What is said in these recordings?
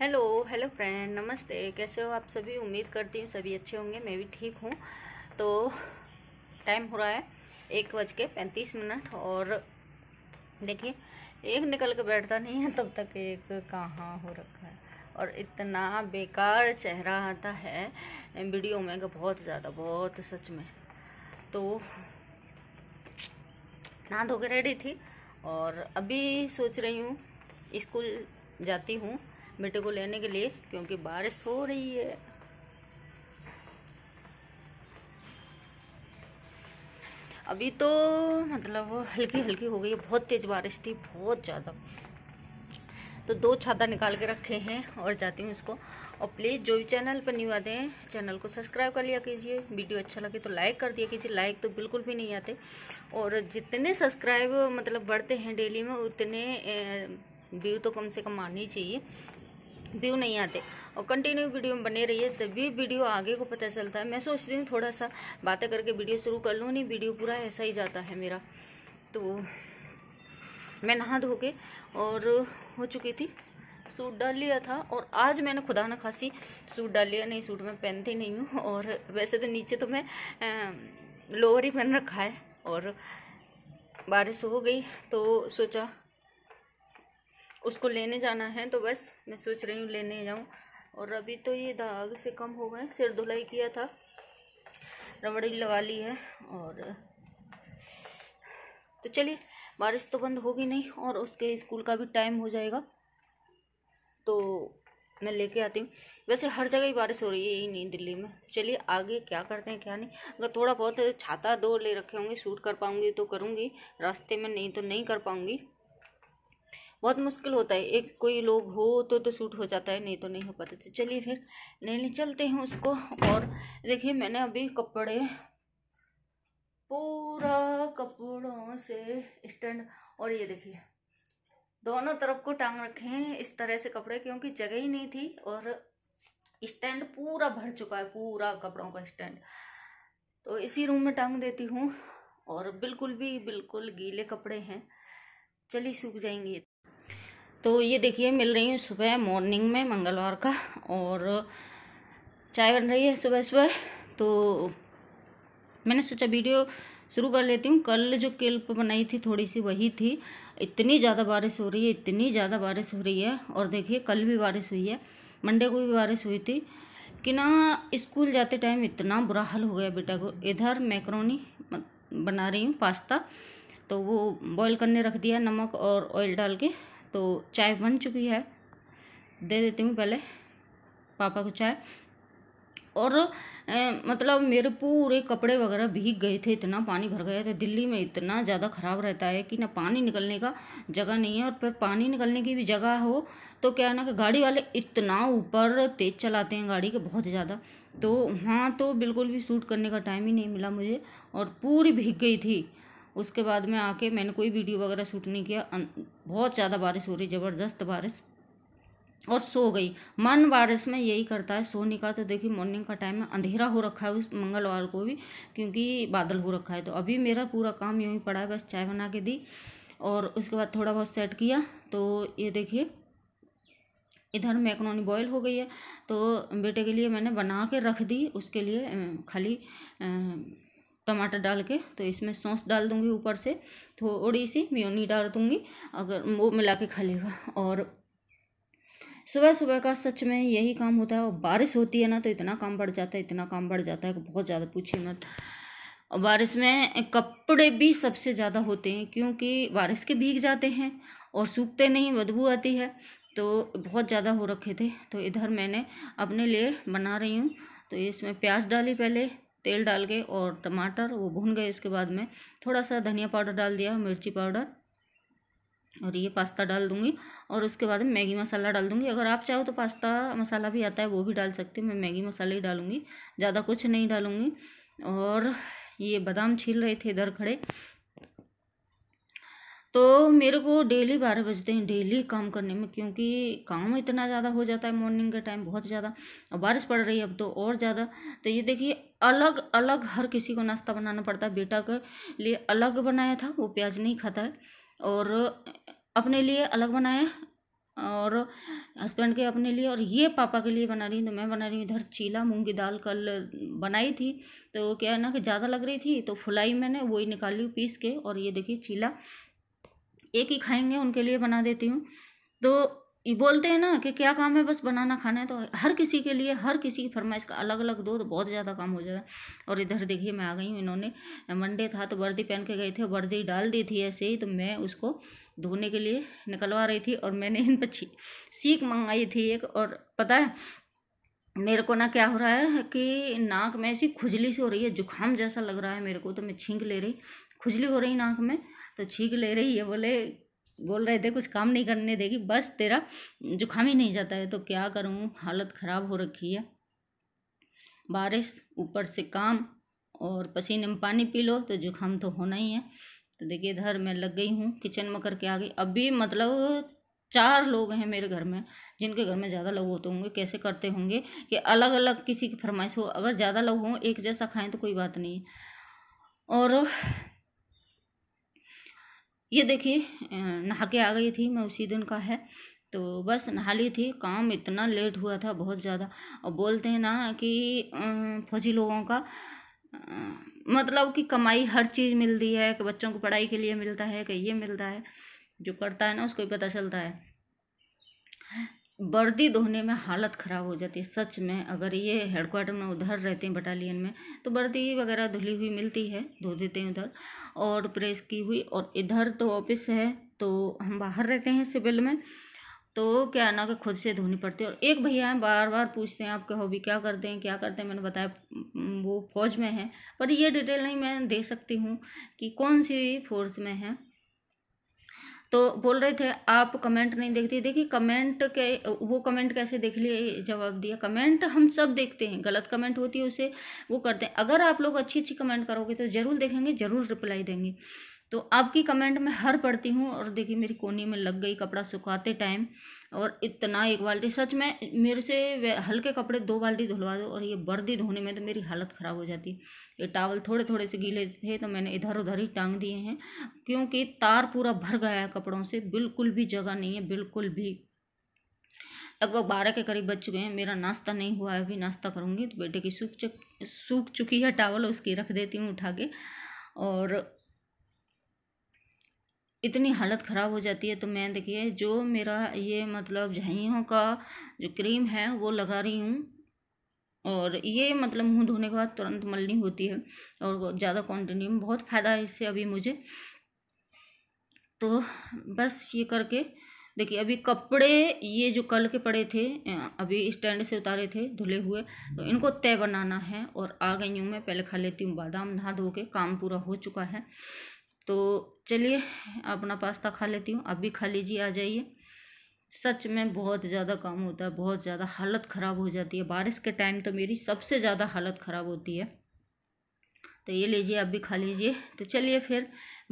hello hello friend नमस्ते कैसे हो आप सभी उम्मीद करती हूँ सभी अच्छे होंगे मैं भी ठीक हूँ तो टाइम हो रहा है एक बज के पैंतीस मिनट और देखिए एक निकल के बैठता नहीं है तब तक एक कहाँ हो रखा है और इतना बेकार चेहरा आता है वीडियो में बहुत ज़्यादा बहुत सच में तो नहा धो के रेडी थी और अभी सोच रही हूँ स्कूल जाती हूँ बेटे को लेने के लिए क्योंकि बारिश हो रही है अभी तो मतलब हल्की हल्की हो गई है बहुत तेज़ बारिश थी बहुत ज़्यादा तो दो छाता निकाल के रखे हैं और जाती हूँ इसको और प्लीज़ जो भी चैनल पर न्यू आते हैं चैनल को सब्सक्राइब कर लिया कीजिए वीडियो अच्छा लगे तो लाइक कर दिया कीजिए लाइक तो बिल्कुल भी नहीं आते और जितने सब्सक्राइब मतलब बढ़ते हैं डेली में उतने व्यू तो कम से कम आनी चाहिए व्यू नहीं आते और कंटिन्यू वीडियो में बने रहिए तभी वीडियो आगे को पता चलता है मैं सोच रही हूँ थोड़ा सा बातें करके वीडियो शुरू कर लूँ नहीं वीडियो पूरा ऐसा ही जाता है मेरा तो मैं नहा धो के और हो चुकी थी सूट डाल लिया था और आज मैंने खुदा न खासी सूट डाल लिया नहीं सूट मैं पहनती नहीं हूँ और वैसे तो नीचे तो मैं लोअर ही पहन रखा है और बारिश हो गई तो सोचा उसको लेने जाना है तो बस मैं सोच रही हूँ लेने जाऊँ और अभी तो ये दाग से कम हो गए सिर धुलाई किया था रबड़ी लगा ली है और तो चलिए बारिश तो बंद होगी नहीं और उसके स्कूल का भी टाइम हो जाएगा तो मैं लेके आती हूँ वैसे हर जगह ही बारिश हो रही है यही नहीं दिल्ली में चलिए आगे क्या करते हैं क्या नहीं अगर थोड़ा बहुत छाता दो ले रखे होंगे शूट कर पाऊँगी तो करूँगी रास्ते में नहीं तो नहीं कर पाऊँगी बहुत मुश्किल होता है एक कोई लोग हो तो तो सूट हो जाता है नहीं तो नहीं हो पाता तो चलिए फिर नहीं चलते हैं उसको और देखिए मैंने अभी कपड़े पूरा कपड़ों से स्टैंड और ये देखिए दोनों तरफ को टांग रखे हैं इस तरह से कपड़े क्योंकि जगह ही नहीं थी और स्टैंड पूरा भर चुका है पूरा कपड़ों का स्टैंड तो इसी रूम में टांग देती हूँ और बिल्कुल भी बिल्कुल गीले कपड़े हैं चलिए सूख जाएंगे तो ये देखिए मिल रही हूँ सुबह मॉर्निंग में मंगलवार का और चाय बन रही है सुबह सुबह तो मैंने सोचा वीडियो शुरू कर लेती हूँ कल जो केल्प बनाई थी थोड़ी सी वही थी इतनी ज़्यादा बारिश हो रही है इतनी ज़्यादा बारिश हो रही है और देखिए कल भी बारिश हुई है मंडे को भी बारिश हुई थी कि ना स्कूल जाते टाइम इतना बुरा हाल हो गया बेटा को इधर मैक्रोनी बना रही हूँ पास्ता तो वो बॉईल करने रख दिया नमक और ऑयल डाल के तो चाय बन चुकी है दे देती हूँ पहले पापा को चाय और ए, मतलब मेरे पूरे कपड़े वगैरह भीग गए थे इतना पानी भर गया था दिल्ली में इतना ज़्यादा ख़राब रहता है कि ना पानी निकलने का जगह नहीं है और फिर पानी निकलने की भी जगह हो तो क्या है ना कि गाड़ी वाले इतना ऊपर तेज़ चलाते हैं गाड़ी के बहुत ज़्यादा तो वहाँ तो बिल्कुल भी सूट करने का टाइम ही नहीं मिला मुझे और पूरी भीग गई थी उसके बाद में आके मैंने कोई वीडियो वगैरह शूट नहीं किया अं, बहुत ज़्यादा बारिश हो रही ज़बरदस्त बारिश और सो गई मन बारिश में यही करता है सोने का तो देखिए मॉर्निंग का टाइम में अंधेरा हो रखा है उस मंगलवार को भी क्योंकि बादल हो रखा है तो अभी मेरा पूरा काम यूँ ही पड़ा है बस चाय बना के दी और उसके बाद थोड़ा बहुत सेट किया तो ये देखिए इधर मैकरोनी बॉयल हो गई है तो बेटे के लिए मैंने बना के रख दी उसके लिए अं, खाली अं, टमाटर डाल के तो इसमें सॉस डाल दूंगी ऊपर से थोड़ी सी म्योनी डाल दूंगी अगर वो मिला के खा लेगा और सुबह सुबह का सच में यही काम होता है और बारिश होती है ना तो इतना काम बढ़ जाता है इतना काम बढ़ जाता है कि बहुत ज़्यादा पूछिए मत और बारिश में कपड़े भी सबसे ज़्यादा होते हैं क्योंकि बारिश के भीग जाते हैं और सूखते नहीं बदबू आती है तो बहुत ज़्यादा हो रखे थे तो इधर मैंने अपने लिए बना रही हूँ तो इसमें प्याज डाली पहले तेल डाल के और टमाटर वो भून गए इसके बाद में थोड़ा सा धनिया पाउडर डाल दिया मिर्ची पाउडर और ये पास्ता डाल दूंगी और उसके बाद मैगी मसाला डाल दूंगी अगर आप चाहो तो पास्ता मसाला भी आता है वो भी डाल सकते हो मैं मैगी मसाला ही डालूंगी ज़्यादा कुछ नहीं डालूंगी और ये बादाम छील रहे थे इधर खड़े तो मेरे को डेली बारह बजते हैं डेली काम करने में क्योंकि काम इतना ज़्यादा हो जाता है मॉर्निंग का टाइम बहुत ज़्यादा और बारिश पड़ रही है अब तो और ज़्यादा तो ये देखिए अलग अलग हर किसी को नाश्ता बनाना पड़ता है बेटा के लिए अलग बनाया था वो प्याज नहीं खाता है और अपने लिए अलग बनाया और हस्बैंड के अपने लिए और ये पापा के लिए बना रही हूँ तो मैं बना रही हूँ इधर चीला मूंग की दाल कल बनाई थी तो क्या है ना कि ज़्यादा लग रही थी तो फुलाई मैंने वही निकाली पीस के और ये देखिए चीला एक ही खाएंगे उनके लिए बना देती हूँ तो ये बोलते हैं ना कि क्या काम है बस बनाना खाना है तो हर किसी के लिए हर किसी की फरमाइश का अलग अलग दो तो बहुत ज़्यादा काम हो जाएगा और इधर देखिए मैं आ गई हूँ इन्होंने मंडे था तो वर्दी पहन के गए थे वर्दी डाल दी थी ऐसे ही तो मैं उसको धोने के लिए निकलवा रही थी और मैंने इन पर सीख मंगाई थी एक और पता है मेरे को ना क्या हो रहा है कि नाक में ऐसी खुजली सी हो रही है जुखाम जैसा लग रहा है मेरे को तो मैं छींक ले रही खुजली हो रही नाक में तो छींक ले रही है बोले बोल रहे थे कुछ काम नहीं करने देगी बस तेरा जुखाम ही नहीं जाता है तो क्या करूँ हालत ख़राब हो रखी है बारिश ऊपर से काम और पसीने में पानी पी लो तो जुखाम तो होना ही है तो देखिए इधर मैं लग गई हूँ किचन में करके आ गई अभी मतलब चार लोग हैं मेरे घर में जिनके घर में ज़्यादा लोग होते होंगे कैसे करते होंगे कि अलग अलग किसी की फरमाइश हो अगर ज़्यादा लोग हों एक जैसा खाएं तो कोई बात नहीं और ये देखिए नहा के आ गई थी मैं उसी दिन का है तो बस नहा ली थी काम इतना लेट हुआ था बहुत ज़्यादा और बोलते हैं ना कि फौजी लोगों का मतलब कि कमाई हर चीज़ मिलती है कि बच्चों को पढ़ाई के लिए मिलता है कि ये मिलता है जो करता है ना उसको भी पता चलता है वर्दी धोने में हालत ख़राब हो जाती है सच में अगर ये हेडक्वार्टर में उधर रहते हैं बटालियन में तो वर्दी वगैरह धुली हुई मिलती है धो देते हैं उधर और प्रेस की हुई और इधर तो ऑफिस है तो हम बाहर रहते हैं सिविल में तो क्या ना कि खुद से धोनी पड़ती है और एक भैया हैं बार बार पूछते हैं आपके हॉबी क्या करते हैं क्या करते हैं मैंने बताया वो फौज में है पर ये डिटेल नहीं मैं दे सकती हूँ कि कौन सी फोर्स में है तो बोल रहे थे आप कमेंट नहीं देखती देखिए कमेंट के वो कमेंट कैसे देख लिए जवाब दिया कमेंट हम सब देखते हैं गलत कमेंट होती है उसे वो करते हैं अगर आप लोग अच्छी अच्छी कमेंट करोगे तो ज़रूर देखेंगे ज़रूर रिप्लाई देंगे तो आपकी कमेंट मैं हर पढ़ती हूँ और देखिए मेरी कोनी में लग गई कपड़ा सुखाते टाइम और इतना एक बाल्टी सच में मेरे से हल्के कपड़े दो बाल्टी धुलवा दो और ये वर्दी धोने में तो मेरी हालत ख़राब हो जाती ये टावल थोड़े थोड़े से गीले थे तो मैंने इधर उधर ही टांग दिए हैं क्योंकि तार पूरा भर गया है कपड़ों से बिल्कुल भी जगह नहीं है बिल्कुल भी लगभग बारह के करीब बज चुके हैं मेरा नाश्ता नहीं हुआ है अभी नाश्ता करूँगी तो बेटे की सूख चुक सूख चुकी है टावल उसकी रख देती हूँ उठा के और इतनी हालत ख़राब हो जाती है तो मैं देखिए जो मेरा ये मतलब झाइयों का जो क्रीम है वो लगा रही हूँ और ये मतलब मुंह धोने के बाद तुरंत मलनी होती है और ज़्यादा क्वान्टिटी में बहुत फ़ायदा है इससे अभी मुझे तो बस ये करके देखिए अभी कपड़े ये जो कल के पड़े थे अभी स्टैंड से उतारे थे धुले हुए तो इनको तय बनाना है और आ गई हूँ मैं पहले खा लेती हूँ बादाम नहा धो के काम पूरा हो चुका है तो चलिए अपना पास्ता खा लेती हूँ आप भी खा लीजिए आ जाइए सच में बहुत ज़्यादा काम होता है बहुत ज़्यादा हालत ख़राब हो जाती है बारिश के टाइम तो मेरी सबसे ज़्यादा हालत ख़राब होती है तो ये लीजिए आप भी खा लीजिए तो चलिए फिर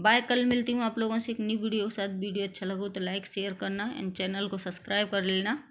बाय कल मिलती हूँ आप लोगों से एक न्यू वीडियो के साथ वीडियो अच्छा लगे तो लाइक शेयर करना एंड चैनल को सब्सक्राइब कर लेना